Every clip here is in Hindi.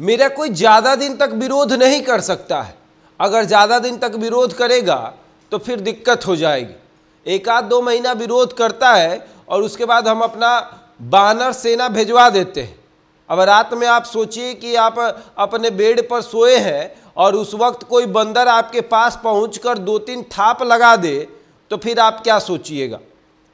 मेरा कोई ज़्यादा दिन तक विरोध नहीं कर सकता है अगर ज़्यादा दिन तक विरोध करेगा तो फिर दिक्कत हो जाएगी एक आध दो महीना विरोध करता है और उसके बाद हम अपना बानर सेना भिजवा देते हैं अब रात में आप सोचिए कि आप अपने बेड पर सोए हैं और उस वक्त कोई बंदर आपके पास पहुंचकर दो तीन थाप लगा दे तो फिर आप क्या सोचिएगा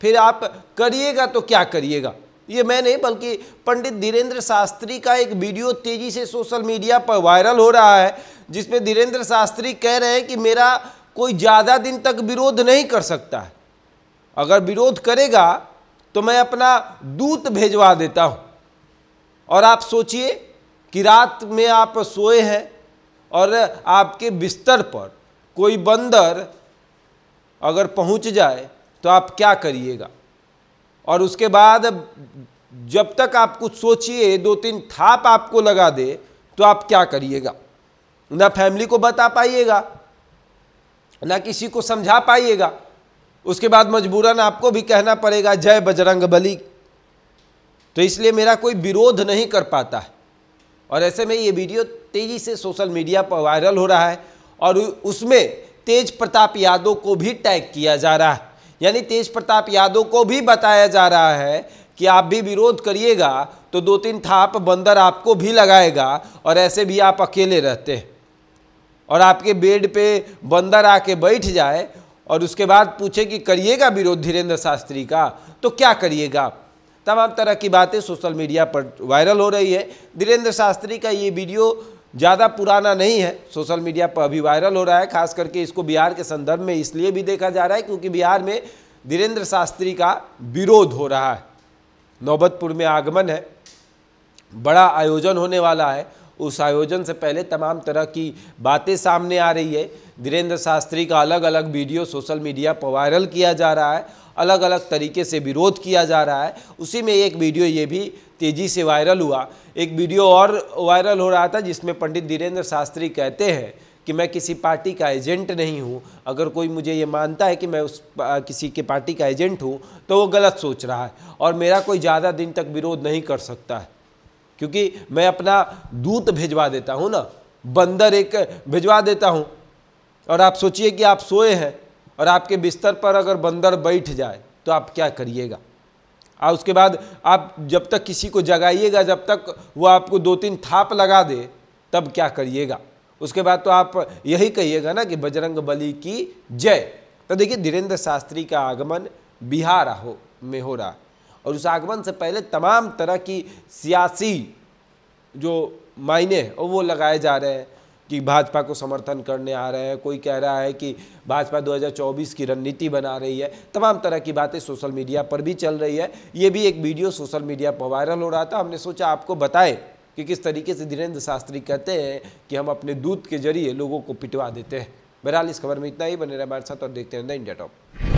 फिर आप करिएगा तो क्या करिएगा ये मैं नहीं बल्कि पंडित धीरेन्द्र शास्त्री का एक वीडियो तेज़ी से सोशल मीडिया पर वायरल हो रहा है जिसमें धीरेन्द्र शास्त्री कह रहे हैं कि मेरा कोई ज़्यादा दिन तक विरोध नहीं कर सकता है अगर विरोध करेगा तो मैं अपना दूत भेजवा देता हूँ और आप सोचिए कि रात में आप सोए हैं और आपके बिस्तर पर कोई बंदर अगर पहुंच जाए तो आप क्या करिएगा और उसके बाद जब तक आप कुछ सोचिए दो तीन थाप आपको लगा दे तो आप क्या करिएगा ना फैमिली को बता पाइएगा ना किसी को समझा पाइएगा उसके बाद मजबूरन आपको भी कहना पड़ेगा जय बजरंग बली तो इसलिए मेरा कोई विरोध नहीं कर पाता है और ऐसे में ये वीडियो तेज़ी से सोशल मीडिया पर वायरल हो रहा है और उसमें तेज प्रताप यादव को भी टैग किया जा रहा है यानी तेज प्रताप यादव को भी बताया जा रहा है कि आप भी विरोध करिएगा तो दो तीन थाप बंदर आपको भी लगाएगा और ऐसे भी आप अकेले रहते हैं और आपके बेड पे बंदर आके बैठ जाए और उसके बाद पूछे कि करिएगा विरोध धीरेन्द्र शास्त्री का तो क्या करिएगा तमाम तरह की बातें सोशल मीडिया पर वायरल हो रही है धीरेन्द्र शास्त्री का ये वीडियो ज़्यादा पुराना नहीं है सोशल मीडिया पर अभी वायरल हो रहा है खास करके इसको बिहार के संदर्भ में इसलिए भी देखा जा रहा है क्योंकि बिहार में धीरेन्द्र शास्त्री का विरोध हो रहा है नौबतपुर में आगमन है बड़ा आयोजन होने वाला है उस आयोजन से पहले तमाम तरह की बातें सामने आ रही है धीरेन्द्र शास्त्री का अलग अलग वीडियो सोशल मीडिया पर वायरल किया जा रहा है अलग अलग तरीके से विरोध किया जा रहा है उसी में एक वीडियो ये भी तेज़ी से वायरल हुआ एक वीडियो और वायरल हो रहा था जिसमें पंडित धीरेन्द्र शास्त्री कहते हैं कि मैं किसी पार्टी का एजेंट नहीं हूँ अगर कोई मुझे ये मानता है कि मैं उस किसी के पार्टी का एजेंट हूँ तो वो गलत सोच रहा है और मेरा कोई ज़्यादा दिन तक विरोध नहीं कर सकता है क्योंकि मैं अपना दूत भिजवा देता हूँ ना बंदर एक भिजवा देता हूँ और आप सोचिए कि आप सोए हैं और आपके बिस्तर पर अगर बंदर बैठ जाए तो आप क्या करिएगा और उसके बाद आप जब तक किसी को जगाइएगा जब तक वो आपको दो तीन थाप लगा दे तब क्या करिएगा उसके बाद तो आप यही कहिएगा ना कि बजरंग बली की जय तो देखिए धीरेन्द्र शास्त्री का आगमन बिहार हो में हो रहा और उस आगमन से पहले तमाम तरह की सियासी जो मायने हैं वो लगाए जा रहे हैं कि भाजपा को समर्थन करने आ रहे हैं कोई कह रहा है कि भाजपा 2024 की रणनीति बना रही है तमाम तरह की बातें सोशल मीडिया पर भी चल रही है ये भी एक वीडियो सोशल मीडिया पर वायरल हो रहा था हमने सोचा आपको बताएं कि किस तरीके से धीरेन्द्र शास्त्री कहते हैं कि हम अपने दूध के जरिए लोगों को पिटवा देते हैं बहरहाल इस खबर में इतना ही बने रहे हमारे साथ और देखते हैं द इंडिया टॉप